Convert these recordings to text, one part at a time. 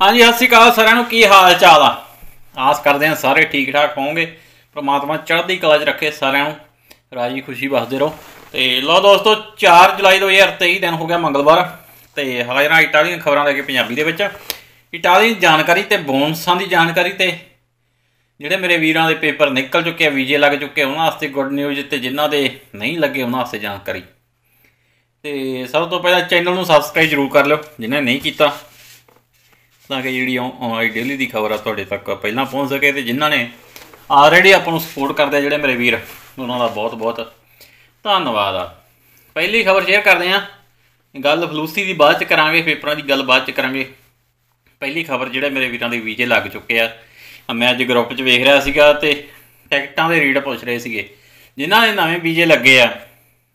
ਹਾਂਜੀ ਸਤਿ ਸ਼੍ਰੀ ਅਕਾਲ ਸਾਰਿਆਂ ਨੂੰ ਕੀ ਹਾਲ ਚਾਲ ਆ ਆਸ ਕਰਦੇ ਹਾਂ ਸਾਰੇ ਠੀਕ ਠਾਕ ਹੋਵੋਗੇ ਪ੍ਰਮਾਤਮਾ ਚੜ੍ਹਦੀ ਕਲਾ 'ਚ ਰੱਖੇ ਸਾਰਿਆਂ ਨੂੰ ਰਾਜੀ ਖੁਸ਼ੀ ਵਸਦੇ ਰਹੋ ਤੇ ਲੋ ਦੋਸਤੋ 4 ਜੁਲਾਈ 2023 ਦਿਨ ਹੋ ਗਿਆ ਮੰਗਲਵਾਰ ਤੇ ਹਾਜ਼ਰਾਂ ਇਟਾਲੀ ਦੀਆਂ ਖਬਰਾਂ ਲੈ ਕੇ ਪੰਜਾਬੀ ਦੇ ਵਿੱਚ ਇਟਾਲੀ ਦੀ ਜਾਣਕਾਰੀ ਤੇ ਬੋਨਸਾਂ ਦੀ ਜਾਣਕਾਰੀ ਤੇ ਜਿਹੜੇ ਮੇਰੇ ਵੀਰਾਂ ਦੇ ਪੇਪਰ ਨਿਕਲ ਚੁੱਕੇ ਆ ਵੀਜ਼ੇ ਲੱਗ ਚੁੱਕੇ ਉਹਨਾਂ ਵਾਸਤੇ ਗੁੱਡ ਨਿਊਜ਼ ਤੇ ਜਿਨ੍ਹਾਂ ਦੇ ਨਹੀਂ ਲੱਗੇ ਉਹਨਾਂ ਵਾਸਤੇ ਜਾਣਕਾਰੀ ਤੇ ਸਭ ਤੋਂ ਪਹਿਲਾਂ ਚੈਨਲ ਨੂੰ ਸਬਸਕ੍ਰਾਈਬ ਜ਼ਰੂਰ ਕਰ ਲਿਓ ਜਿਨ੍ਹਾਂ ਨੇ ਨਹੀਂ ਕੀਤਾ ਤਾਂ ਕਿ ਜਿਹੜੀ ਆਈ ਡੇਲੀ ਦੀ ਖਬਰ ਆ ਤੁਹਾਡੇ ਤੱਕ ਪਹਿਲਾਂ ਪਹੁੰਚ ਸਕੇ ਤੇ ਜਿਨ੍ਹਾਂ ਨੇ ਆਲਰੇਡੀ ਆਪਾਂ ਨੂੰ ਸਪੋਰਟ ਕਰਦੇ ਜਿਹੜੇ ਮੇਰੇ ਵੀਰ ਉਹਨਾਂ ਦਾ ਬਹੁਤ ਬਹੁਤ ਧੰਨਵਾਦ ਆ ਪਹਿਲੀ ਖਬਰ ਸ਼ੇਅਰ ਕਰਦੇ ਆ ਗੱਲ ਫਲੂਸੀ ਦੀ ਬਾਅਦ ਚ ਕਰਾਂਗੇ ਪੇਪਰਾਂ ਦੀ ਗੱਲ ਬਾਅਦ ਚ ਕਰਾਂਗੇ ਪਹਿਲੀ ਖਬਰ ਜਿਹੜੇ ਮੇਰੇ ਵੀਰਾਂ ਦੇ ਵੀਜ਼ੇ ਲੱਗ ਚੁੱਕੇ ਆ ਮੈਂ ਅੱਜ ਗਰੁੱਪ 'ਚ ਵੇਖ ਰਿਹਾ ਸੀਗਾ ਤੇ ਟਿਕਟਾਂ ਦੇ ਰੀਡ ਪੁੱਛ ਰਹੇ ਸੀਗੇ ਜਿਨ੍ਹਾਂ ਦੇ ਨਵੇਂ ਵੀਜ਼ੇ ਲੱਗੇ ਆ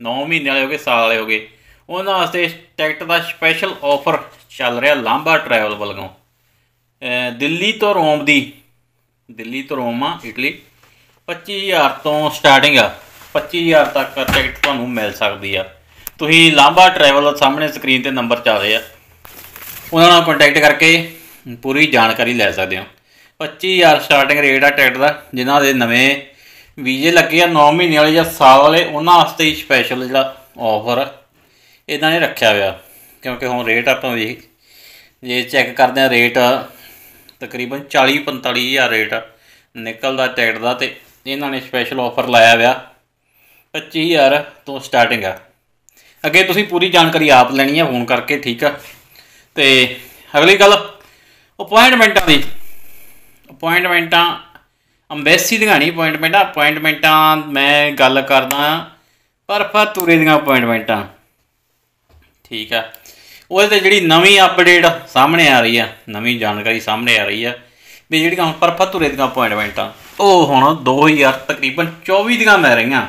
9 ਮਹੀਨੇ ਵਾਲੇ ਹੋਗੇ ਸਾਲ ਵਾਲੇ ਹੋਗੇ ਉਹਨਾਂ ਵਾਸਤੇ ਟਿਕਟ ਦਾ ਸਪੈਸ਼ਲ ਆਫਰ ਚੱਲ ਰਿਹਾ ਲਾਂਬਾ ਟਰੈਵਲ ਵੱਲੋਂ ਦਿੱਲੀ ਤੋਂ ਰੋਮ ਦੀ ਦਿੱਲੀ ਤੋਂ ਰੋਮ ਆ ਇਟਲੀ 25000 ਤੋਂ ਸਟਾਰਟਿੰਗ ਆ 25000 ਤੱਕ ਟਿਕਟ ਤੁਹਾਨੂੰ ਮਿਲ ਸਕਦੀ ਆ ਤੁਸੀਂ ਲਾਂਬਾ ਟਰੈਵਲ ਸਾਹਮਣੇ ਸਕਰੀਨ ਤੇ ਨੰਬਰ ਚੱਲ ਰਿਹਾ ਉਹਨਾਂ ਨਾਲ ਕੰਟੈਕਟ ਕਰਕੇ ਪੂਰੀ ਜਾਣਕਾਰੀ ਲੈ ਸਕਦੇ ਹੋ 25000 ਸਟਾਰਟਿੰਗ ਰੇਟ ਆ ਟਿਕਟ ਦਾ ਜਿਨ੍ਹਾਂ ਦੇ ਨਵੇਂ ਵੀਜ਼ੇ ਲੱਗੇ ਆ 9 ਮਹੀਨੇ ਵਾਲੇ ਜਾਂ ਸਾਲ ਵਾਲੇ ਉਹਨਾਂ ਵਾਸਤੇ ਹੀ ਸਪੈਸ਼ਲ ਜਿਹੜਾ ਆਫਰ ਇਦਾਂ ਨੇ ਰੱਖਿਆ ਹੋਇਆ ਕਿਉਂਕਿ ਹੁਣ ਰੇਟ ਆਪਾਂ ਵੇਖ ਜੇ ਚੈੱਕ ਕਰਦੇ ਆ ਰੇਟ ਤਕਰੀਬਨ 40 45000 ਰੇਟ ਨਿਕਲਦਾ ਟਿਕਟ ਦਾ ਤੇ ਇਹਨਾਂ ਨੇ ਸਪੈਸ਼ਲ ਆਫਰ ਲਾਇਆ ਵਿਆ 25000 ਤੋਂ ਸਟਾਰਟਿੰਗ ਆ ਅੱਗੇ ਤੁਸੀਂ ਪੂਰੀ ਜਾਣਕਾਰੀ ਆਪ ਲੈਣੀ ਹੈ ਫੋਨ ਕਰਕੇ ਠੀਕ ਆ ਤੇ ਅਗਲੀ ਗੱਲ ਅਪਾਇੰਟਮੈਂਟਾਂ ਦੀ ਅਪਾਇੰਟਮੈਂਟਾਂ ਅੰਬੈਸੀ ਦੀਆਂ ਨਹੀਂ ਅਪਾਇੰਟਮੈਂਟਾਂ ਅਪਾਇੰਟਮੈਂਟਾਂ ਮੈਂ ਗੱਲ ਕਰਦਾ ਪਰ ਫਤੂਰੇ ਦੀਆਂ ਅਪਾਇੰਟਮੈਂਟਾਂ ਠੀਕ ਆ ਉਹਦੇ ਤੇ ਜਿਹੜੀ ਨਵੀਂ ਅਪਡੇਟ ਸਾਹਮਣੇ ਆ ਰਹੀ ਆ ਨਵੀਂ ਜਾਣਕਾਰੀ ਸਾਹਮਣੇ ਆ ਰਹੀ ਆ ਵੀ ਜਿਹੜੀਆਂ ਹੁਣ ਪਰਫਾ ਦੀਆਂ ਅਪਾਇੰਟਮੈਂਟਾਂ ਉਹ ਹੁਣ 2000 ਤਕਰੀਬਨ 24 ਦੀਆਂ ਮੈ ਰਹੀਆਂ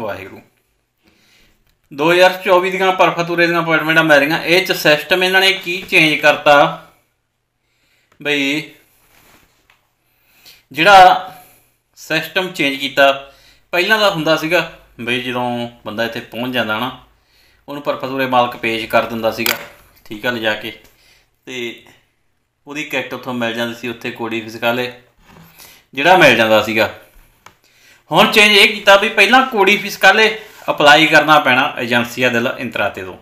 ਵਾਹਿਗੁਰੂ 2024 ਦੀਆਂ ਪਰਫਾ ਦੀਆਂ ਅਪਾਇੰਟਮੈਂਟਾਂ ਮੈ ਰਹੀਆਂ ਇਹ ਚ ਸਿਸਟਮ ਇਹਨਾਂ ਨੇ ਕੀ ਚੇਂਜ ਕਰਤਾ ਬਈ ਜਿਹੜਾ ਸਿਸਟਮ ਚੇਂਜ ਕੀਤਾ ਪਹਿਲਾਂ ਦਾ ਹੁੰਦਾ ਸੀਗਾ ਬਈ ਜਦੋਂ ਬੰਦਾ ਇੱਥੇ ਪਹੁੰਚ ਜਾਂਦਾ ਨਾ ਉਹਨੂੰ ਉਹਦੇ ਮਾਲਕ ਪੇਸ਼ ਕਰ ਦਿੰਦਾ ਸੀਗਾ ਠੀਕ ਆ ਲੈ ਜਾ ਕੇ ਤੇ ਉਹਦੀ ਕਿੱਟ ਉੱਥੋਂ ਮਿਲ ਜਾਂਦੀ ਸੀ ਉੱਥੇ ਕੋੜੀ ਫਿਸਕਾਲੇ ਜਿਹੜਾ ਮਿਲ ਜਾਂਦਾ ਸੀਗਾ ਹੁਣ ਚੇਂਜ ਇਹ ਕੀਤਾ ਵੀ ਪਹਿਲਾਂ ਕੋੜੀ ਫਿਸਕਾਲੇ ਅਪਲਾਈ ਕਰਨਾ ਪੈਣਾ ਏਜੰਸੀਆ ਦੇ ਇੰਤਰਾਤੇ ਤੋਂ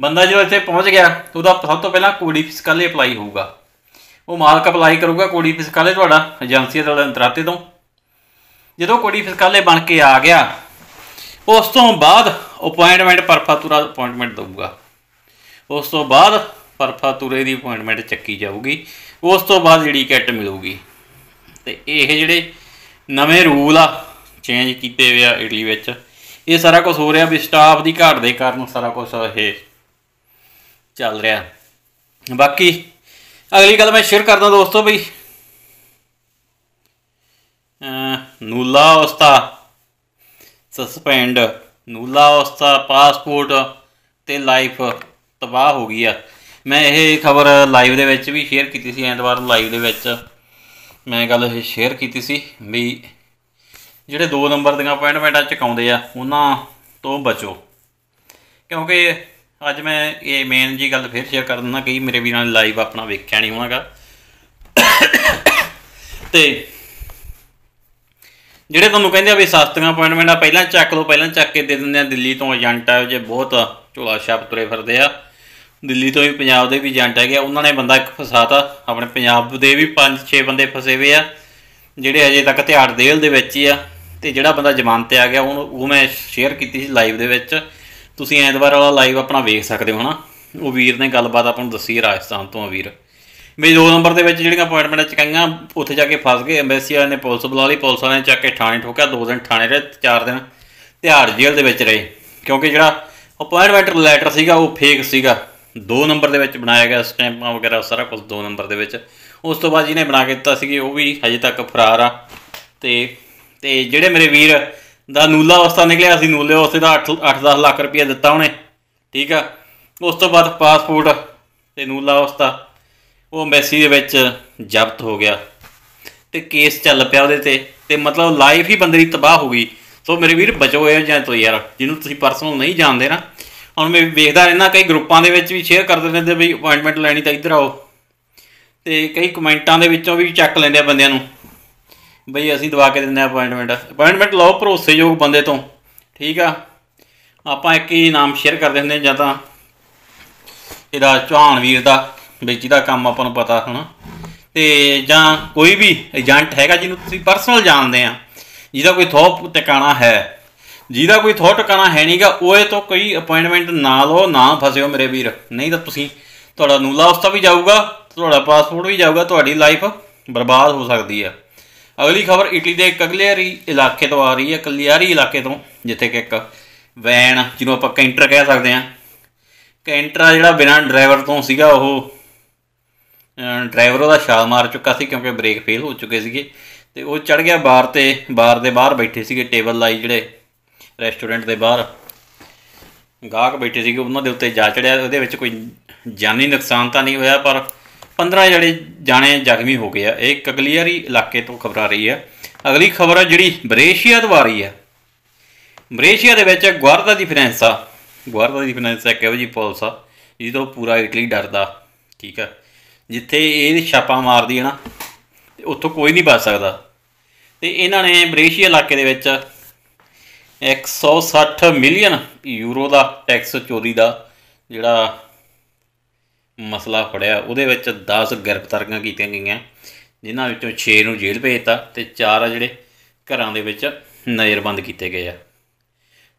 ਬੰਦਾ ਜਦੋਂ ਇੱਥੇ ਪਹੁੰਚ ਗਿਆ ਉਹਦਾ ਸਭ ਤੋਂ ਪਹਿਲਾਂ ਕੋੜੀ ਫਿਸਕਾਲੇ ਅਪਲਾਈ ਹੋਊਗਾ ਉਹ ਮਾਲਕ ਅਪਲਾਈ ਕਰੂਗਾ ਕੋੜੀ ਫਿਸਕਾਲੇ ਤੁਹਾਡਾ ਏਜੰਸੀਆ ਦੇ ਇੰਤਰਾਤੇ ਤੋਂ ਜਦੋਂ ਕੋੜੀ ਫਿਸਕਾਲੇ ਬਣ ਕੇ ਆ ਗਿਆ ਉਸ ਤੋਂ ਬਾਅਦ ਅਪਾਇੰਟਮੈਂਟ ਪਰਫਾਤੂਰਾ ਅਪਾਇੰਟਮੈਂਟ ਦਊਗਾ ਉਸ ਤੋਂ ਬਾਅਦ ਪਰਫਾਤੂਰੇ ਦੀ ਅਪਾਇੰਟਮੈਂਟ ਚੱਕੀ ਜਾਊਗੀ ਉਸ ਤੋਂ ਬਾਅਦ ਜਿਹੜੀ ਕਿੱਟ ਮਿਲੂਗੀ ਤੇ ਇਹ ਜਿਹੜੇ ਨਵੇਂ ਰੂਲ ਆ ਚੇਂਜ ਕੀਤੇ ਹੋਏ ਆ ਇਟਲੀ ਵਿੱਚ ਇਹ ਸਾਰਾ ਕੁਝ ਹੋ ਰਿਹਾ ਵੀ ਸਟਾਫ ਦੀ ਘਾਟ ਦੇ ਕਾਰਨ ਸਾਰਾ ਕੁਝ ਇਹ ਚੱਲ ਰਿਹਾ ਬਾਕੀ ਅਗਲੀ ਗੱਲ ਮੈਂ ਸ਼ੇਅਰ ਕਰਦਾ ਦੋਸਤੋ ਬਈ ਨੂਲਾ ਉਸਤਾ ਸਸਪੈਂਡ ਨੂਲਾ ਅਵਸਥਾ ਪਾਸਪੋਰਟ ਤੇ ਲਾਈਫ ਤਬਾਹ ਹੋ ਗਈ ਆ ਮੈਂ ਇਹ ਖਬਰ ਲਾਈਵ ਦੇ ਵਿੱਚ ਵੀ ਸ਼ੇਅਰ ਕੀਤੀ ਸੀ ਐਤਵਾਰ ਲਾਈਵ ਦੇ ਵਿੱਚ ਮੈਂ ਗੱਲ ਇਹ ਸ਼ੇਅਰ ਕੀਤੀ ਸੀ ਵੀ ਜਿਹੜੇ 2 ਨੰਬਰ ਦੀਆਂ ਅਪਾਇੰਟਮੈਂਟਾਂ ਚਕਾਉਂਦੇ ਆ ਉਹਨਾਂ ਤੋਂ ਬਚੋ ਕਿਉਂਕਿ ਅੱਜ ਮੈਂ ਇਹ ਮੇਨ ਜੀ ਗੱਲ ਫੇਰ ਸ਼ੇਅਰ ਕਰਨਾ ਕਈ ਮੇਰੇ ਵੀਰਾਂ ਨੇ ਲਾਈਵ ਆਪਣਾ ਵੇਖਿਆ ਨਹੀਂ ਹੋਣਾਗਾ ਤੇ ਜਿਹੜੇ ਤੁਹਾਨੂੰ ਕਹਿੰਦੇ ਆ ਵੀ ਸਸਤੀਆਂ ਅਪਾਇੰਟਮੈਂਟ ਆ ਪਹਿਲਾਂ ਚੱਕ ਲਓ ਪਹਿਲਾਂ ਚੱਕ ਕੇ ਦੇ ਦਿੰਦੇ ਆ ਦਿੱਲੀ ਤੋਂ ਏਜੰਟ ਆ ਜੇ ਬਹੁਤ ਝੋਲਾ ਛਾਪ ਤੁਰੇ ਫਿਰਦੇ ਆ ਦਿੱਲੀ ਤੋਂ ਵੀ ਪੰਜਾਬ ਦੇ ਵੀ ਏਜੰਟ ਹੈਗੇ ਉਹਨਾਂ ਨੇ ਬੰਦਾ ਇੱਕ ਫਸਾਤਾ ਆਪਣੇ ਪੰਜਾਬ ਦੇ ਵੀ 5-6 ਬੰਦੇ ਫਸੇ ਹੋਏ ਆ ਜਿਹੜੇ ਅਜੇ ਤੱਕ ਤਿਹਾੜ ਦੇਲ ਦੇ ਵਿੱਚ ਹੀ ਆ ਤੇ ਜਿਹੜਾ ਬੰਦਾ ਜ਼ਮਾਨਤ ਤੇ ਆ ਗਿਆ ਉਹ ਮੈਂ ਸ਼ੇਅਰ ਕੀਤੀ ਸੀ ਲਾਈਵ ਦੇ ਵਿੱਚ ਤੁਸੀਂ ਐਤਵਾਰ ਵਾਲਾ ਲਾਈਵ ਆਪਣਾ ਵੇਖ ਸਕਦੇ ਹੋ ਹਨਾ ਉਹ ਵੀਰ ਨੇ ਗੱਲਬਾਤ ਆਪਾਂ ਨੂੰ ਦੱਸੀ ਰਾਜਸਥਾਨ ਤੋਂ ਆ ਵੀਰ ਵੀ 2 ਨੰਬਰ ਦੇ ਵਿੱਚ ਜਿਹੜੀਆਂ ਅਪਾਇੰਟਮੈਂਟਾਂ ਚਕਾਈਆਂ ਉੱਥੇ ਜਾ ਕੇ ਫਸ ਗਏ ਐਮਬੈਸੀ ਵਾਲਿਆਂ ਨੇ ਪੁਲਿਸ ਬੁਲਾ ਲਈ ਪੁਲਿਸ ਵਾਲਿਆਂ ਨੇ ਚੱਕ ਕੇ ਥਾਣੇ ਠੋਕਿਆ 2 ਦਿਨ ਥਾਣੇ ਰਹੇ 4 ਦਿਨ ਤਿਹਾੜ ਜੇਲ੍ਹ ਦੇ ਵਿੱਚ ਰਹੇ ਕਿਉਂਕਿ ਜਿਹੜਾ ਅਪਾਇੰਟਮੈਂਟ ਲੈਟਰ ਸੀਗਾ ਉਹ ਫੇਕ ਸੀਗਾ 2 ਨੰਬਰ ਦੇ ਵਿੱਚ ਬਣਾਇਆ ਗਿਆ ਸਟੈਂਪਾਂ ਵਗੈਰਾ ਸਾਰਾ ਕੁਝ 2 ਨੰਬਰ ਦੇ ਵਿੱਚ ਉਸ ਤੋਂ ਬਾਅਦ ਜਿਹਨੇ ਬਣਾ ਕੇ ਦਿੱਤਾ ਸੀ ਉਹ ਵੀ ਹਜੇ ਤੱਕ ਫਰਾਰ ਆ ਤੇ ਤੇ ਜਿਹੜੇ ਮੇਰੇ ਵੀਰ ਦਾ ਨੂਲਾ ਅਵਸਥਾ ਨਿਕਲਿਆ ਸੀ ਨੂਲੇ ਅਵਸਥੇ ਦਾ 8 8-10 ਲੱਖ ਰੁਪਏ ਦਿੱਤਾ ਉਹਨੇ ਠੀਕ ਆ ਉਸ ਤੋਂ ਬਾਅਦ ਪਾਸਪੋਰਟ ਤੇ ਨੂਲਾ ਅਵਸਥਾ ਉਹ ਐਮਬੈਸੀ ਦੇ ਵਿੱਚ ਜ਼ਬਤ ਹੋ ਗਿਆ ਤੇ ਕੇਸ ਚੱਲ ਪਿਆ ਉਹਦੇ ਤੇ ਤੇ ਮਤਲਬ ਲਾਈਫ ਹੀ ਬੰਦੇ ਦੀ ਤਬਾਹ ਹੋ ਗਈ ਸੋ ਮੇਰੇ ਵੀਰ ਬਚੋ ਇਹ ਜਾਂ ਤੋ ਯਾਰ ਜਿਹਨੂੰ ਤੁਸੀਂ ਪਰਸਨਲ ਨਹੀਂ ਜਾਣਦੇ ਨਾ ਹੁਣ ਮੈਂ ਵੇਖਦਾ ਰਹਿਣਾ ਕਈ ਗਰੁੱਪਾਂ ਦੇ ਵਿੱਚ ਵੀ ਸ਼ੇਅਰ ਕਰਦੇ ਰਹਿੰਦੇ ਬਈ ਅਪਾਇੰਟਮੈਂਟ ਲੈਣੀ ਤਾਂ ਇੱਧਰ ਆਓ ਤੇ ਕਈ ਕਮੈਂਟਾਂ ਦੇ ਵਿੱਚੋਂ ਵੀ ਚੱਕ ਲੈਂਦੇ ਆ ਬੰਦਿਆਂ ਨੂੰ ਬਈ ਅਸੀਂ ਦਵਾ ਕੇ ਦਿੰਦੇ ਆ ਅਪਾਇੰਟਮੈਂਟ ਅਪਾਇੰਟਮੈਂਟ ਲਓ ਭਰੋਸੇਯੋਗ ਬੰਦੇ ਤੋਂ ਠੀਕ ਆ ਆਪਾਂ ਇੱਕ ਹੀ ਨਾਮ ਸ਼ੇਅਰ ਕਰਦੇ ਹੁੰਦੇ ਜਾਂ ਤਾਂ ਇਹਦਾ ਚੌਹਾਨ ਵੀਰ ਦਾ ਵੀ ਜਿਹਦਾ ਕੰਮ ਆਪਾਂ ਨੂੰ ਪਤਾ ਹੋਣਾ ਤੇ ਜਾਂ ਕੋਈ ਵੀ ਏਜੰਟ ਹੈਗਾ ਜਿਹਨੂੰ ਤੁਸੀਂ ਪਰਸਨਲ ਜਾਣਦੇ ਆ ਜਿਹਦਾ ਕੋਈ ਥੋਪ ਟਿਕਾਣਾ ਹੈ ਜਿਹਦਾ ਕੋਈ ਥੋਪ ਟਿਕਾਣਾ ਹੈ ਨਹੀਂਗਾ ਉਹੇ ਤੋਂ ਕੋਈ ਅਪਾਇੰਟਮੈਂਟ ਨਾ ਲਓ ਨਾ ਫਸਿਓ ਮੇਰੇ ਵੀਰ ਨਹੀਂ ਤਾਂ ਤੁਸੀਂ ਤੁਹਾਡਾ ਨੂਲਾ ਉਸਤਾ ਵੀ ਜਾਊਗਾ ਤੁਹਾਡਾ ਪਾਸਪੋਰਟ ਵੀ ਜਾਊਗਾ ਤੁਹਾਡੀ ਲਾਈਫ ਬਰਬਾਦ ਹੋ ਸਕਦੀ ਹੈ ਅਗਲੀ ਖਬਰ ਇਟਲੀ ਦੇ ਕਗਲੇਰੀ ਇਲਾਕੇ ਤੋਂ ਆ ਰਹੀ ਹੈ ਕਲਿਆਰੀ ਇਲਾਕੇ ਤੋਂ ਜਿੱਥੇ ਕਿ ਇੱਕ ਵੈਨ ਜਿਹਨੂੰ ਆਪਾਂ ਕੈਂਟਰ ਕਹਿ ਸਕਦੇ ਆ ਕੈਂਟਰਾ ਜਿਹੜਾ ਬਿਨਾਂ ਡਰਾਈਵਰ ਤੋਂ ਸੀਗਾ ਉਹ ਡਰਾਈਵਰ ਉਹਦਾ ਛਾਲ ਮਾਰ ਚੁੱਕਾ ਸੀ ਕਿਉਂਕਿ ਬ੍ਰੇਕ ਫੇਲ ਹੋ ਚੁੱਕੇ ਸੀਗੇ ਤੇ ਉਹ ਚੜ ਗਿਆ ਬਾਰ ਤੇ ਬਾਰ ਦੇ ਬਾਹਰ ਬੈਠੇ ਸੀਗੇ ਟੇਬਲ ਲਾਈ ਜਿਹੜੇ ਰੈਸਟੋਰੈਂਟ ਦੇ ਬਾਹਰ ਗਾਹਕ ਬੈਠੇ ਸੀਗੇ ਉਹਨਾਂ ਦੇ ਉੱਤੇ ਜਾ ਚੜਿਆ ਉਹਦੇ ਵਿੱਚ ਕੋਈ ਜਾਨੀ ਨੁਕਸਾਨ ਤਾਂ ਨਹੀਂ ਹੋਇਆ ਪਰ 15 ਜਿਹੜੇ ਜਾਣੇ ਜ਼ਖਮੀ ਹੋ ਗਏ ਆ ਇਹ ਕਗਲੀਅਰੀ ਇਲਾਕੇ ਤੋਂ ਖਬਰ ਆ ਰਹੀ ਹੈ ਅਗਲੀ ਖਬਰ ਹੈ ਜਿਹੜੀ ਬਰੇਸ਼ੀਆ ਤੋਂ ਆ ਰਹੀ ਹੈ ਬਰੇਸ਼ੀਆ ਦੇ ਵਿੱਚ ਗਵਰਦਾ ਦੀ ਫਾਈਨੈਂਸਾ ਗਵਰਦਾ ਦੀ ਫਾਈਨੈਂਸਾ ਇੱਕ ਜੀ ਪੁਲਿਸ ਜਿਹਦੇ ਤੋਂ ਪੂਰਾ ਇਟਲੀ ਡਰਦਾ ਠੀਕ ਹੈ ਜਿੱਥੇ ਇਹ ਛਾਪਾ ਮਾਰਦੀ ਹੈ ਨਾ ਤੇ ਉੱਥੋਂ ਕੋਈ ਨਹੀਂ ਬਚ ਸਕਦਾ ਤੇ ਇਹਨਾਂ ਨੇ ਬ੍ਰੇਸ਼ੀਆ ਇਲਾਕੇ ਦੇ ਵਿੱਚ 160 ਮਿਲੀਅਨ ਯੂਰੋ ਦਾ ਟੈਕਸ ਚੋਰੀ ਦਾ ਜਿਹੜਾ ਮਸਲਾ ਫੜਿਆ ਉਹਦੇ ਵਿੱਚ 10 ਗ੍ਰਿਫਤਾਰੀਆਂ ਕੀਤੀਆਂ ਗਈਆਂ ਜਿਨ੍ਹਾਂ ਵਿੱਚੋਂ 6 ਨੂੰ ਜੇਲ੍ਹ ਭੇਜਤਾ ਤੇ 4 ਆ ਜਿਹੜੇ ਘਰਾਂ ਦੇ ਵਿੱਚ ਨਜ਼ਰਬੰਦ ਕੀਤੇ ਗਏ ਆ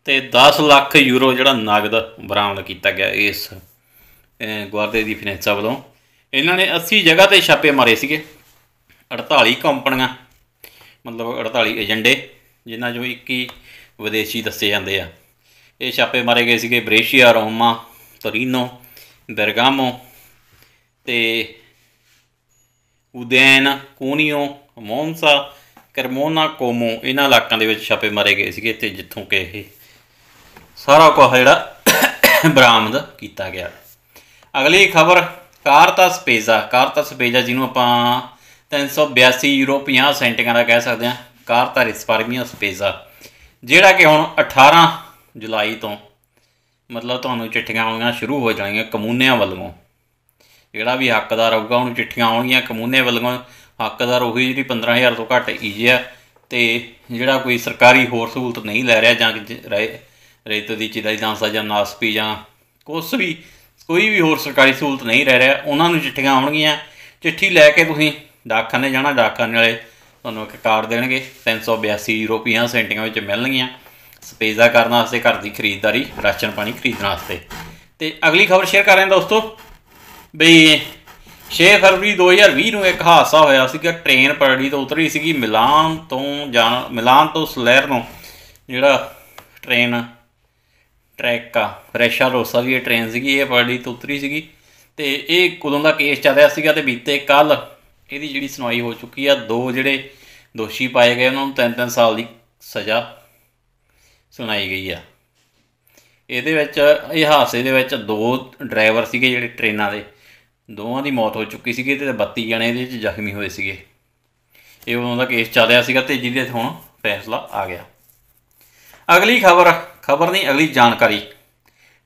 ਤੇ 10 ਲੱਖ ਯੂਰੋ ਜਿਹੜਾ ਨਗਦ ਬਰਾਮਦ ਕੀਤਾ ਗਿਆ ਇਸ ਗੁਆਰਦੇ ਦੀ ਫਿਨੈਂਸਾ ਵੱਲੋਂ ਇਹਨਾਂ ਨੇ 80 ਜਗ੍ਹਾ ਤੇ ਛਾਪੇ ਮਾਰੇ ਸੀਗੇ 48 ਕੰਪਨੀਆਂ ਮਤਲਬ 48 ਏਜੰਡੇ ਜਿਨ੍ਹਾਂ ਜੋ 21 ਵਿਦੇਸ਼ੀ ਦੱਸੇ ਜਾਂਦੇ ਆ ਇਹ ਛਾਪੇ ਮਾਰੇ ਗਏ ਸੀਗੇ ਬ੍ਰੇਸ਼ੀਆ ਰੋਮਾ ਤੋਰੀਨੋ ਬਰਗਾਮੋ ਤੇ ਉਦੈਨ ਕੋਨੀਓ ਮੋਂਸਾ ਕਰਮੋਨਾ ਕੋਮੋ ਇਹਨਾਂ ਇਲਾਕਿਆਂ ਦੇ ਵਿੱਚ ਛਾਪੇ ਮਾਰੇ ਗਏ ਸੀਗੇ ਤੇ ਜਿੱਥੋਂ ਕਿ ਇਹ ਸਾਰਾ ਕੁਝ ਜਿਹੜਾ ਬਰਾਮਦ ਕੀਤਾ ਗਿਆ ਅਗਲੀ ਖਬਰ ਕਾਰਤਾ ਸਪੇਜ਼ਾ ਕਾਰਤਾ ਸਪੇਜ਼ਾ ਜਿਹਨੂੰ ਆਪਾਂ 382 ਯੂਰੋ 50 ਸੈਂਟਾਂ ਦਾ ਕਹਿ ਸਕਦੇ ਹਾਂ ਕਾਰਤਾ ਰਿਸਪਰਮੀਆ ਸਪੇਜ਼ਾ ਜਿਹੜਾ ਕਿ ਹੁਣ 18 ਜੁਲਾਈ ਤੋਂ ਮਤਲਬ ਤੁਹਾਨੂੰ ਚਿੱਠੀਆਂ ਆਉਣੀਆਂ ਸ਼ੁਰੂ ਹੋ ਜਾਣਗੀਆਂ ਕਮੂਨਿਆਂ ਵੱਲੋਂ ਜਿਹੜਾ ਵੀ ਹੱਕਦਾਰ ਹੋਊਗਾ ਉਹਨੂੰ ਚਿੱਠੀਆਂ ਆਉਣਗੀਆਂ ਕਮੂਨੇ ਵੱਲੋਂ ਹੱਕਦਾਰ ਉਹੀ ਜਿਹੜੀ 15000 ਤੋਂ ਘੱਟ ਈਜੀ ਆ ਤੇ ਜਿਹੜਾ ਕੋਈ ਸਰਕਾਰੀ ਹੋਰ ਸਹੂਲਤ ਨਹੀਂ ਲੈ ਰਿਹਾ ਜਾਂ ਰੇਤੋ ਦੀ ਚਿਦਾਈ ਦਾ ਜਾਂ ਨਾਸਪੀ ਜਾਂ ਕੁਝ ਵੀ ਕੋਈ ਵੀ ਹੋਰ ਸਰਕਾਰੀ ਸਹੂਲਤ ਨਹੀਂ ਰਹਿ ਰਿਹਾ ਉਹਨਾਂ ਨੂੰ ਚਿੱਠੀਆਂ ਆਉਣਗੀਆਂ ਚਿੱਠੀ ਲੈ ਕੇ ਤੁਸੀਂ ਡਾਕਖਾਨੇ ਜਾਣਾ ਡਾਕਖਾਨੇ ਵਾਲੇ ਤੁਹਾਨੂੰ ਇੱਕ ਕਾਰਡ ਦੇਣਗੇ 382 ਯੂਰੋਪੀਆਂ ਸੈਂਟੀਆਂ ਵਿੱਚ ਮਿਲਣਗੀਆਂ ਸਪੇਜ਼ਾ ਕਰਨ ਵਾਸਤੇ ਘਰ ਦੀ ਖਰੀਦਦਾਰੀ ਰਾਸ਼ਨ ਪਾਣੀ ਖਰੀਦਣ ਵਾਸਤੇ ਤੇ ਅਗਲੀ ਖਬਰ ਸ਼ੇਅਰ ਕਰ ਰਹੇ ਹਾਂ ਦੋਸਤੋ ਬਈ 6 ਫਰਵਰੀ 2020 ਨੂੰ ਇੱਕ ਹਾਦਸਾ ਹੋਇਆ ਸੀ ਕਿ ਟ੍ਰੇਨ ਪਰੜੀ ਤੋਂ ਉਤਰੀ ਸੀਗੀ ਮਿਲਾਨ ਤੋਂ ਜਾਣ ਮਿਲਾਨ ਤੋਂ ਸਲੇਰਨੋ ਜਿਹੜਾ ਟ੍ਰੇਨ ਟਰੈਕ ਆ ਰੈਸ਼ਾ ਰੋਸਾ ਦੀ ਇਹ ਟ੍ਰੇਨ ਸੀਗੀ ਇਹ ਬੜੀ ਤੁੱਤਰੀ ਸੀਗੀ ਤੇ ਇਹ ਕਦੋਂ ਦਾ ਕੇਸ ਚੱਲ ਰਿਹਾ ਸੀਗਾ ਤੇ ਬੀਤੇ ਕੱਲ ਇਹਦੀ ਜਿਹੜੀ ਸੁਣਵਾਈ ਹੋ ਚੁੱਕੀ ਆ ਦੋ ਜਿਹੜੇ ਦੋਸ਼ੀ ਪਾਏ ਗਏ ਉਹਨਾਂ ਨੂੰ 3-3 ਸਾਲ ਦੀ ਸਜ਼ਾ ਸੁਣਾਈ ਗਈ ਆ ਇਹਦੇ ਵਿੱਚ ਇਹ ਹਾਦਸੇ ਦੇ ਵਿੱਚ ਦੋ ਡਰਾਈਵਰ ਸੀਗੇ ਜਿਹੜੇ ਟ੍ਰੇਨਾਂ ਦੇ ਦੋਵਾਂ ਦੀ ਮੌਤ ਹੋ ਚੁੱਕੀ ਸੀਗੀ ਤੇ 32 ਜਣੇ ਇਹਦੇ ਵਿੱਚ ਜ਼ਖਮੀ ਹੋਏ ਸੀਗੇ ਇਹ ਉਹਨਾਂ ਦਾ ਕੇਸ ਚੱਲ ਰਿਹਾ ਸੀਗਾ ਤੇ ਜਿਹਦੇ ਹੁਣ ਫੈਸਲਾ ਆ ਗਿਆ ਅਗਲੀ ਖਬਰ ਖਬਰ ਨਹੀਂ ਅਗਲੀ ਜਾਣਕਾਰੀ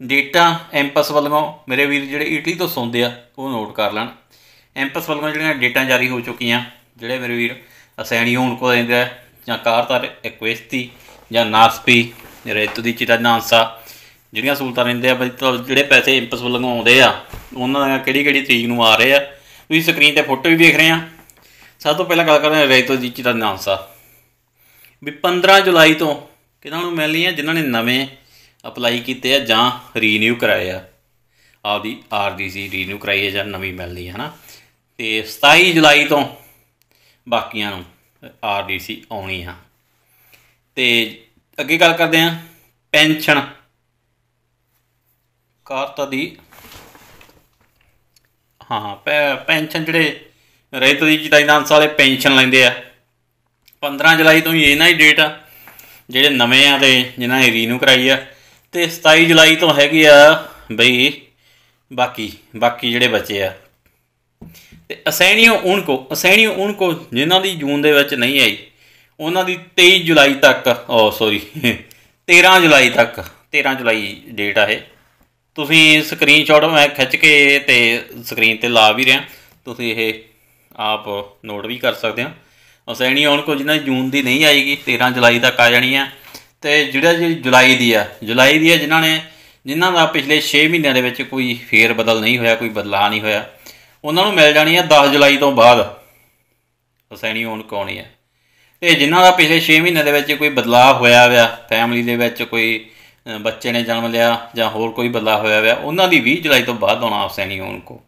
ਡੇਟਾ ਐਮਪਸ ਵੱਲੋਂ ਮੇਰੇ ਵੀਰ ਜਿਹੜੇ ਇਟਲੀ ਤੋਂ ਸੌਂਦੇ ਆ ਉਹ ਨੋਟ ਕਰ ਲੈਣ ਐਮਪਸ ਵੱਲੋਂ ਜਿਹੜੀਆਂ ਡੇਟਾ ਜਾਰੀ ਹੋ ਚੁੱਕੀਆਂ ਜਿਹੜੇ ਮੇਰੇ ਵੀਰ ਅਸੈਣੀ ਹੋਣ ਕੋ ਰਹਿੰਦਾ ਜਾਂ ਕਾਰਤਾਰ ਇਕਵੇਸਤੀ ਜਾਂ ਨਾਸਪੀ ਰੇਤੂ ਦੀ ਚਿਤਾ ਨਾਂਸਾ ਜਿਹੜੀਆਂ ਸੂਲਤਾਂ ਰਹਿੰਦੇ ਆ ਬਈ ਜਿਹੜੇ ਪੈਸੇ ਐਮਪਸ ਵੱਲੋਂ ਆਉਂਦੇ ਆ ਉਹਨਾਂ ਦਾ ਕਿਹੜੀ ਕਿਹੜੀ ਤਰੀਕ ਨੂੰ ਆ ਰਹੇ ਆ ਤੁਸੀਂ ਸਕਰੀਨ ਤੇ ਫੋਟੋ ਵੀ ਦੇਖ ਰਹੇ ਆ ਸਭ ਤੋਂ ਪਹਿਲਾਂ ਗੱਲ ਕਰਦੇ ਹਾਂ ਰੇਤੂ ਦੀ ਚਿਤਾ ਨਾਂਸਾ ਵੀ 15 ਜੁਲਾਈ ਤੋਂ ਕਿਹਨਾਂ ਨੂੰ ਮਿਲਣੀ ਹੈ ਜਿਨ੍ਹਾਂ ਨੇ ਨਵੇਂ ਅਪਲਾਈ ਕੀਤੇ ਆ ਜਾਂ ਰੀਨਿਊ ਕਰਾਏ ਆ ਆਪਦੀ ਆਰਡੀਸੀ ਰੀਨਿਊ ਕਰਾਈ ਹੈ ਜਾਂ ਨਵੀਂ ਮਿਲਣੀ ਹੈ ਹਨਾ ਤੇ 27 ਜੁਲਾਈ ਤੋਂ ਬਾਕੀਆਂ ਨੂੰ ਆਰਡੀਸੀ ਆਉਣੀ ਆ ਤੇ ਅੱਗੇ ਗੱਲ ਕਰਦੇ ਆ ਪੈਨਸ਼ਨ ਕਾਰਤਾ ਦੀ ਹਾਂ ਪੈਨਸ਼ਨ ਜਿਹੜੇ ਰਹਿਤ ਦੀ ਜਿਦਾਂ ਵਾਲੇ ਪੈਨਸ਼ਨ ਲੈਂਦੇ ਆ 15 ਜੁਲਾਈ ਤੋਂ ਹੀ ਇਹਨਾਂ ਹੀ ਡੇਟ ਆ ਜਿਹੜੇ ਨਵੇਂ ਆ ਤੇ ਜਿਨ੍ਹਾਂ ਨੇ ਰੀਨਿਊ ਕਰਾਈ ਆ ਤੇ 27 ਜੁਲਾਈ ਤੋਂ ਹੈਗੀ ਆ ਬਈ ਬਾਕੀ ਬਾਕੀ ਜਿਹੜੇ ਬਚੇ ਆ ਤੇ ਅਸੈਣੀਓ ਉਨਕੋ ਅਸੈਣੀਓ ਉਨਕੋ ਜਿਨ੍ਹਾਂ ਦੀ ਜੂਨ ਦੇ ਵਿੱਚ ਨਹੀਂ ਆਈ ਉਹਨਾਂ ਦੀ 23 ਜੁਲਾਈ ਤੱਕ ਓ ਸੌਰੀ 13 ਜੁਲਾਈ ਤੱਕ 13 ਜੁਲਾਈ ਡੇਟ ਆ ਇਹ ਤੁਸੀਂ ਸਕਰੀਨਸ਼ਾਟ ਮੈਂ ਖਿੱਚ ਕੇ ਤੇ ਸਕਰੀਨ ਤੇ ਲਾ ਵੀ ਰਿਹਾ ਤੁਸੀਂ ਇਹ ਆਪ ਨੋਟ ਵੀ ਕਰ ਸਕਦੇ ਆ ਹੁਸੈਣੀ ਆਉਣ ਕੋ ਜਿਹਨਾਂ ਜੂਨ ਦੀ ਨਹੀਂ ਆਏਗੀ 13 ਜੁਲਾਈ ਤੱਕ ਆ ਜਾਣੀ ਆ ਤੇ ਜਿਹੜਾ ਜਿਹੜੀ ਜੁਲਾਈ ਦੀ ਆ ਜੁਲਾਈ ਦੀ ਆ ਜਿਨ੍ਹਾਂ ਨੇ ਜਿਨ੍ਹਾਂ ਦਾ ਪਿਛਲੇ 6 ਮਹੀਨਿਆਂ ਦੇ ਵਿੱਚ ਕੋਈ ਫੇਰ ਬਦਲ ਨਹੀਂ ਹੋਇਆ ਕੋਈ ਬਦਲਾਅ ਨਹੀਂ ਹੋਇਆ ਉਹਨਾਂ ਨੂੰ ਮਿਲ ਜਾਣੀ ਆ 10 ਜੁਲਾਈ ਤੋਂ ਬਾਅਦ ਹੁਸੈਣੀ ਆਉਣ ਕੋ ਆ ਤੇ ਜਿਨ੍ਹਾਂ ਦਾ ਪਿਛਲੇ 6 ਮਹੀਨਿਆਂ ਦੇ ਵਿੱਚ ਕੋਈ ਬਦਲਾਅ ਹੋਇਆ ਹੋਇਆ ਫੈਮਿਲੀ ਦੇ ਵਿੱਚ ਕੋਈ ਬੱਚੇ ਨੇ ਜਨਮ ਲਿਆ ਜਾਂ ਹੋਰ ਕੋਈ ਬਦਲਾਅ ਹੋਇਆ ਹੋਇਆ ਉਹਨਾਂ ਦੀ 20 ਜੁਲਾਈ ਤੋਂ ਬਾਅਦ ਆਉਣਾ ਹੁਸੈਣੀ ਆਉਣ ਕੋ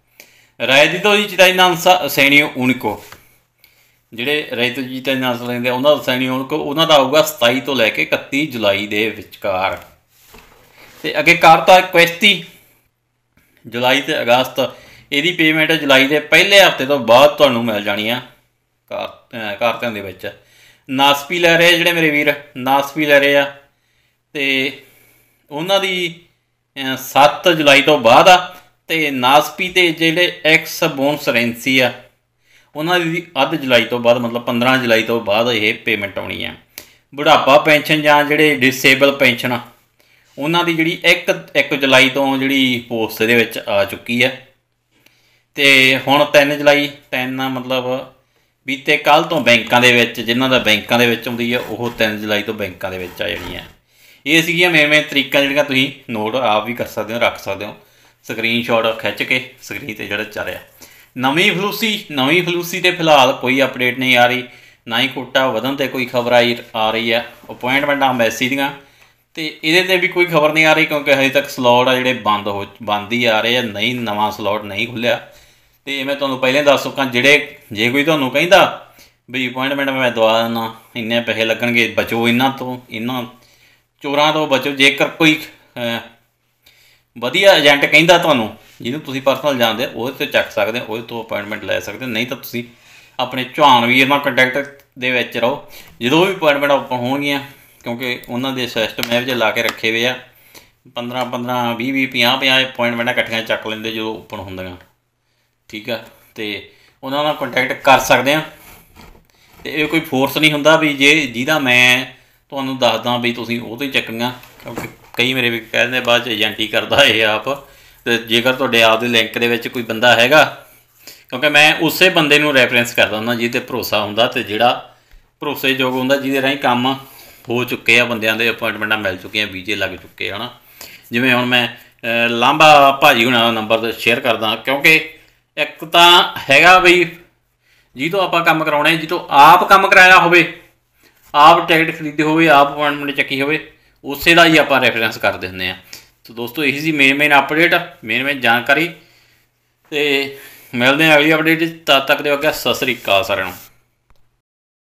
ਰਾਏ ਦੀ ਤੋਂ ਜੀ ਚਿਤਾਈ ਨਾਮ ਸੈਣੀ ਉਨਕੋ ਜਿਹੜੇ ਜੀ ਤੇ ਨਾਲ ਲੈਂਦੇ ਉਹਨਾਂ ਦਾ ਸੈਣੀ ਹੋਣ ਕੋ ਉਹਨਾਂ ਦਾ ਆਊਗਾ 27 ਤੋਂ ਲੈ ਕੇ 31 ਜੁਲਾਈ ਦੇ ਵਿਚਕਾਰ ਤੇ ਅੱਗੇ ਕਾਰਤਾ ਕੁਐਸਤੀ ਜੁਲਾਈ ਤੇ ਅਗਸਤ ਇਹਦੀ ਪੇਮੈਂਟ ਜੁਲਾਈ ਦੇ ਪਹਿਲੇ ਹਫਤੇ ਤੋਂ ਬਾਅਦ ਤੁਹਾਨੂੰ ਮਿਲ ਜਾਣੀ ਆ ਕਾਰਤਿਆਂ ਦੇ ਵਿੱਚ ਨਾਸਪੀ ਲੈ ਰਹੇ ਜਿਹੜੇ ਮੇਰੇ ਵੀਰ ਨਾਸਪੀ ਲੈ ਰਹੇ ਆ ਤੇ ਉਹਨਾਂ ਦੀ 7 ਜੁਲਾਈ ਤੋਂ ਬਾਅਦ ਆ ਤੇ ਨਾਸਪੀ ਤੇ ਜਿਹੜੇ ਐਕਸ ਬੋਨਸ ਰੈਂਸੀ ਆ ਉਹਨਾਂ ਦੀ ਅੱਧ ਜੁਲਾਈ ਤੋਂ ਬਾਅਦ ਮਤਲਬ 15 ਜੁਲਾਈ ਤੋਂ ਬਾਅਦ ਇਹ ਪੇਮੈਂਟ ਆਉਣੀ ਹੈ ਬੁਢਾਪਾ ਪੈਨਸ਼ਨ ਜਾਂ ਜਿਹੜੇ ਡਿਸੇਬਲ ਪੈਨਸ਼ਨ ਆ ਉਹਨਾਂ ਦੀ ਜਿਹੜੀ 1 1 ਜੁਲਾਈ ਤੋਂ ਜਿਹੜੀ ਪੋਸਟ ਦੇ ਵਿੱਚ ਆ ਚੁੱਕੀ ਹੈ ਤੇ ਹੁਣ 3 ਜੁਲਾਈ 3 ਮਤਲਬ ਬੀਤੇ ਕੱਲ ਤੋਂ ਬੈਂਕਾਂ ਦੇ ਵਿੱਚ ਜਿਨ੍ਹਾਂ ਦਾ ਬੈਂਕਾਂ ਦੇ ਵਿੱਚ ਆਉਂਦੀ ਹੈ ਉਹ 3 ਜੁਲਾਈ ਤੋਂ ਬੈਂਕਾਂ ਦੇ ਵਿੱਚ ਆ ਜਾਣੀ ਹੈ ਇਹ ਸੀਗੀਆਂ ਮੇਨ ਤਰੀਕਾ ਤਰੀਕਾਂ ਜਿਹੜੀਆਂ ਤੁਸੀਂ ਨੋਟ ਆਪ ਵੀ ਕਰ ਸਕਦੇ ਹੋ ਰੱਖ ਸਕਦੇ ਹੋ ਸਕਰੀਨਸ਼ਾਟ ਖਿੱਚ ਕੇ ਸਕਰੀਨ ਤੇ ਜਿਹੜਾ ਚੱਲ ਰਿਹਾ ਨਵੀਂ ਫਲੂਸੀ ਨਵੀਂ ਫਲੂਸੀ ਤੇ ਫਿਲਹਾਲ ਕੋਈ ਅਪਡੇਟ ਨਹੀਂ ਆ ਰਹੀ ਨਾ ਹੀ ਕੋਟਾ ਵਧਨ ਤੇ ਕੋਈ ਖਬਰ ਆਈ ਆ ਰਹੀ ਹੈ ਅਪਾਇੰਟਮੈਂਟਾਂ ਮੈਸੀ ਦੀਆਂ ਤੇ ਇਹਦੇ ਤੇ ਵੀ ਕੋਈ ਖਬਰ ਨਹੀਂ ਆ ਰਹੀ ਕਿਉਂਕਿ ਹਜੇ ਤੱਕ ਸਲੋਟ ਆ ਜਿਹੜੇ ਬੰਦ ਹੋ ਬੰਦ ਹੀ ਆ ਰਹੇ ਆ ਨਹੀਂ ਨਵਾਂ ਸਲੋਟ ਨਹੀਂ ਖੁੱਲਿਆ ਤੇ ਮੈਂ ਤੁਹਾਨੂੰ ਪਹਿਲਾਂ ਦੱਸ ਚੁੱਕਾ ਜਿਹੜੇ ਜੇ ਕੋਈ ਤੁਹਾਨੂੰ ਕਹਿੰਦਾ ਵੀ ਅਪਾਇੰਟਮੈਂਟ ਮੈਂ ਦਵਾ ਦਿੰਦਾ ਇੰਨੇ ਪੈਸੇ ਲੱਗਣਗੇ ਬਚੋ ਇਹਨਾਂ ਤੋਂ ਇਹਨਾਂ ਚੋਰਾਂ ਤੋਂ ਬਚੋ ਜੇਕਰ ਕੋਈ ਵਧੀਆ ਏਜੰਟ ਕਹਿੰਦਾ ਤੁਹਾਨੂੰ ਜਿਹਨੂੰ ਤੁਸੀਂ ਪਰਸਨਲ ਜਾਣਦੇ ਉਹਦੇ ਤੋਂ ਚੱਕ ਸਕਦੇ ਹੋ ਉਹਦੇ ਤੋਂ ਅਪਾਇੰਟਮੈਂਟ ਲੈ ਸਕਦੇ ਹੋ ਨਹੀਂ ਤਾਂ ਤੁਸੀਂ ਆਪਣੇ ਚੌਹਾਨ ਵੀਰ ਨਾਲ ਕੰਟੈਕਟ ਦੇ ਵਿੱਚ ਰਹੋ ਜਦੋਂ ਵੀ ਅਪਾਇੰਟਮੈਂਟ ਓਪਨ ਹੋਣਗੀਆਂ ਕਿਉਂਕਿ ਉਹਨਾਂ ਦੇ ਸਿਸਟਮ ਇਹ ਵਿੱਚ ਲਾ ਕੇ ਰੱਖੇ ਹੋਏ ਆ 15 15 20 20 50 50 ਅਪਾਇੰਟਮੈਂਟਾਂ ਇਕੱਠੀਆਂ ਚੱਕ ਲੈਂਦੇ ਜਦੋਂ ਓਪਨ ਹੁੰਦੀਆਂ ਠੀਕ ਆ ਤੇ ਉਹਨਾਂ ਨਾਲ ਕੰਟੈਕਟ ਕਰ ਸਕਦੇ ਆ ਤੇ ਇਹ ਕੋਈ ਫੋਰਸ ਨਹੀਂ ਹੁੰਦਾ ਵੀ ਜੇ ਜਿਹਦਾ ਮੈਂ ਤੁਹਾਨੂੰ ਦੱਸਦਾ ਵੀ ਤੁਸੀਂ ਉਹ ਤੋਂ ਹੀ ਚੱਕਣਾ ਕਿਉਂਕਿ ਕਈ ਮੇਰੇ ਵੀ ਕਹਿੰਦੇ ਬਾਅਦ ਚ ਏਜੰਟੀ ਕਰਦਾ ਇਹ ਆਪ ਤੇ ਜੇਕਰ ਤੁਹਾਡੇ ਆਪ ਦੇ ਲਿੰਕ ਦੇ ਵਿੱਚ ਕੋਈ ਬੰਦਾ ਹੈਗਾ ਕਿਉਂਕਿ ਮੈਂ ਉਸੇ ਬੰਦੇ ਨੂੰ ਰੈਫਰੈਂਸ ਕਰਦਾ ਹੁੰਦਾ ਜਿਹਦੇ ਤੇ ਭਰੋਸਾ ਹੁੰਦਾ ਤੇ ਜਿਹੜਾ ਭਰੋਸੇਯੋਗ ਹੁੰਦਾ ਜਿਹਦੇ ਰਾਹੀਂ ਕੰਮ ਹੋ ਚੁੱਕੇ ਆ ਬੰਦਿਆਂ ਦੇ ਅਪਾਇੰਟਮੈਂਟਾਂ ਮਿਲ ਚੁੱਕੀਆਂ ਵੀਜ਼ੇ ਲੱਗ ਚੁੱਕੇ ਹਨ ਜਿਵੇਂ ਹੁਣ ਮੈਂ ਲਾਂਬਾ ਭਾਜੀ ਹੁਣਾਂ ਦਾ ਨੰਬਰ ਸ਼ੇਅਰ ਕਰਦਾ ਕਿਉਂਕਿ ਇੱਕ ਤਾਂ ਹੈਗਾ ਬਈ ਜੀ ਤੋਂ ਆਪਾਂ ਕੰਮ ਕਰਾਉਣੇ ਜੀ ਤੋਂ ਆਪ ਕੰਮ ਕਰਾਇਆ ਹੋਵੇ ਆਪ ਟਿਕਟ ਖਰੀਦੀ ਹੋਵੇ ਆਪ ਅਪਾਇੰਟਮੈਂਟ ਚੱਕੀ ਹੋਵੇ ਉਸੇ ਦਾ ਹੀ ਆਪਾਂ ਰੈਫਰੈਂਸ ਕਰ ਦਿੰਦੇ ਆ ਸੋ ਦੋਸਤੋ ਇਹੀ ਸੀ main main update main main ਜਾਣਕਾਰੀ ਤੇ ਮਿਲਦੇ ਹਾਂ ਅਗਲੀ ਅਪਡੇਟ ਤਦ ਤੱਕ ਦੇ ਅੱਗੇ ਸਸਰੀ ਕਾਲ ਸਾਰਿਆਂ ਨੂੰ